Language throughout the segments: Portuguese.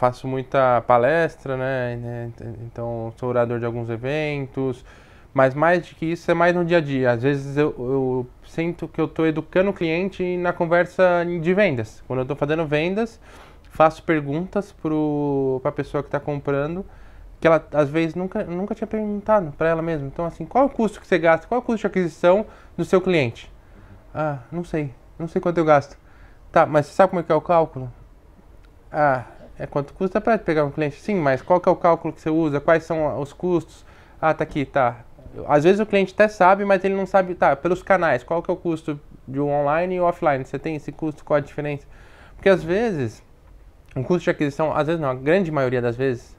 faço muita palestra, né, né? Então sou orador de alguns eventos, mas mais do que isso é mais no dia a dia. Às vezes eu, eu sinto que eu estou educando o cliente na conversa de vendas. Quando eu estou fazendo vendas, faço perguntas para a pessoa que está comprando que ela às vezes nunca, nunca tinha perguntado para ela mesma. Então, assim, qual é o custo que você gasta? Qual é o custo de aquisição do seu cliente? Ah, não sei. Não sei quanto eu gasto. Tá, mas você sabe como é que é o cálculo? Ah, é quanto custa para pegar um cliente? Sim, mas qual que é o cálculo que você usa? Quais são os custos? Ah, tá aqui, tá. Às vezes o cliente até sabe, mas ele não sabe, tá, pelos canais, qual que é o custo de um online e offline? Você tem esse custo, qual a diferença? Porque às vezes, o custo de aquisição, às vezes não, a grande maioria das vezes,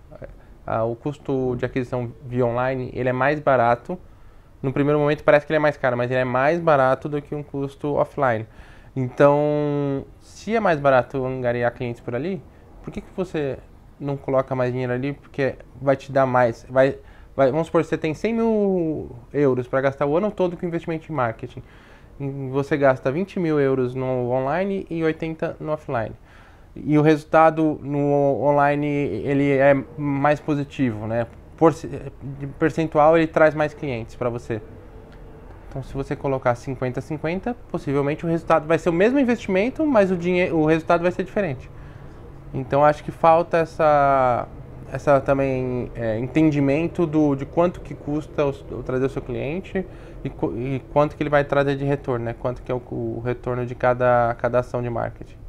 é, o custo de aquisição via online, ele é mais barato. No primeiro momento parece que ele é mais caro, mas ele é mais barato do que um custo offline. Então, se é mais barato angariar clientes por ali, por que, que você não coloca mais dinheiro ali? Porque vai te dar mais. Vai, vai, vamos supor, você tem 100 mil euros para gastar o ano todo com investimento em marketing. Você gasta 20 mil euros no online e 80 no offline. E o resultado no online ele é mais positivo, né? Por, de percentual ele traz mais clientes para você. Então, se você colocar 50-50, possivelmente o resultado vai ser o mesmo investimento, mas o, dinheiro, o resultado vai ser diferente. Então acho que falta essa, essa também é, entendimento do, de quanto que custa o, o trazer o seu cliente e, e, quanto que ele vai trazer de retorno, né? Quanto que é o, o retorno de cada, cada ação de marketing.